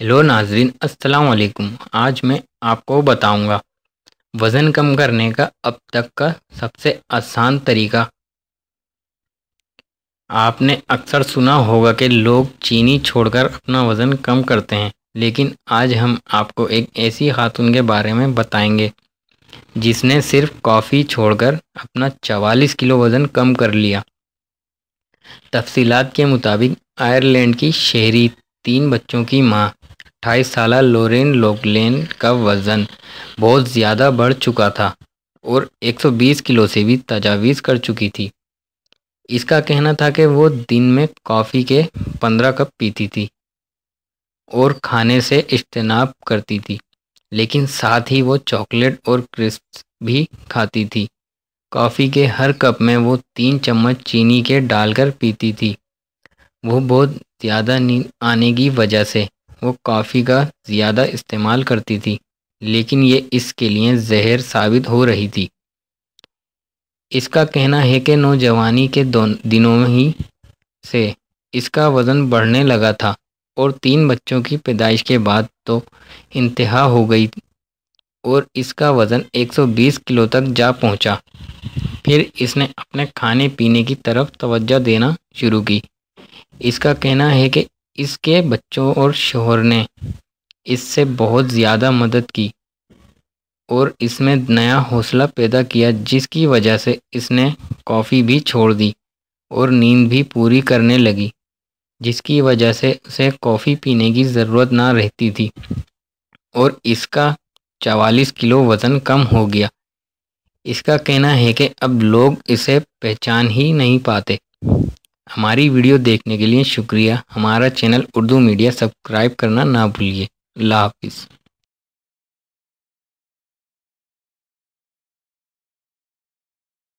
Hello नाजरीन असलकुम आज मैं आपको बताऊंगा वज़न कम करने का अब तक का सबसे आसान तरीका आपने अक्सर सुना होगा कि लोग चीनी छोड़कर अपना वज़न कम करते हैं लेकिन आज हम आपको एक ऐसी खातून के बारे में बताएंगे जिसने सिर्फ कॉफ़ी छोड़कर अपना चवालीस किलो वज़न कम कर लिया तफसीलात के मुताबिक आयरलैंड की शहरी तीन बच्चों की माँ अट्ठाईस साल लोरेन लोकलेन का वज़न बहुत ज़्यादा बढ़ चुका था और 120 किलो से भी तजावीज़ कर चुकी थी इसका कहना था कि वो दिन में कॉफ़ी के 15 कप पीती थी और खाने से इज्तनाब करती थी लेकिन साथ ही वो चॉकलेट और क्रिस्प भी खाती थी कॉफ़ी के हर कप में वो तीन चम्मच चीनी के डालकर पीती थी वो बहुत ज़्यादा नींद आने की वजह से वो काफ़ी का ज़्यादा इस्तेमाल करती थी लेकिन ये इसके लिए जहर साबित हो रही थी इसका कहना है कि नौजवानी के दिनों ही से इसका वज़न बढ़ने लगा था और तीन बच्चों की पैदाइश के बाद तो इंतहा हो गई और इसका वज़न 120 किलो तक जा पहुंचा। फिर इसने अपने खाने पीने की तरफ तवज्जो देना शुरू की इसका कहना है कि इसके बच्चों और शोहर ने इससे बहुत ज़्यादा मदद की और इसमें नया हौसला पैदा किया जिसकी वजह से इसने कॉफ़ी भी छोड़ दी और नींद भी पूरी करने लगी जिसकी वजह से उसे कॉफ़ी पीने की ज़रूरत ना रहती थी और इसका चवालीस किलो वज़न कम हो गया इसका कहना है कि अब लोग इसे पहचान ही नहीं पाते हमारी वीडियो देखने के लिए शुक्रिया हमारा चैनल उर्दू मीडिया सब्सक्राइब करना ना भूलिए अल्लाह हाफिज़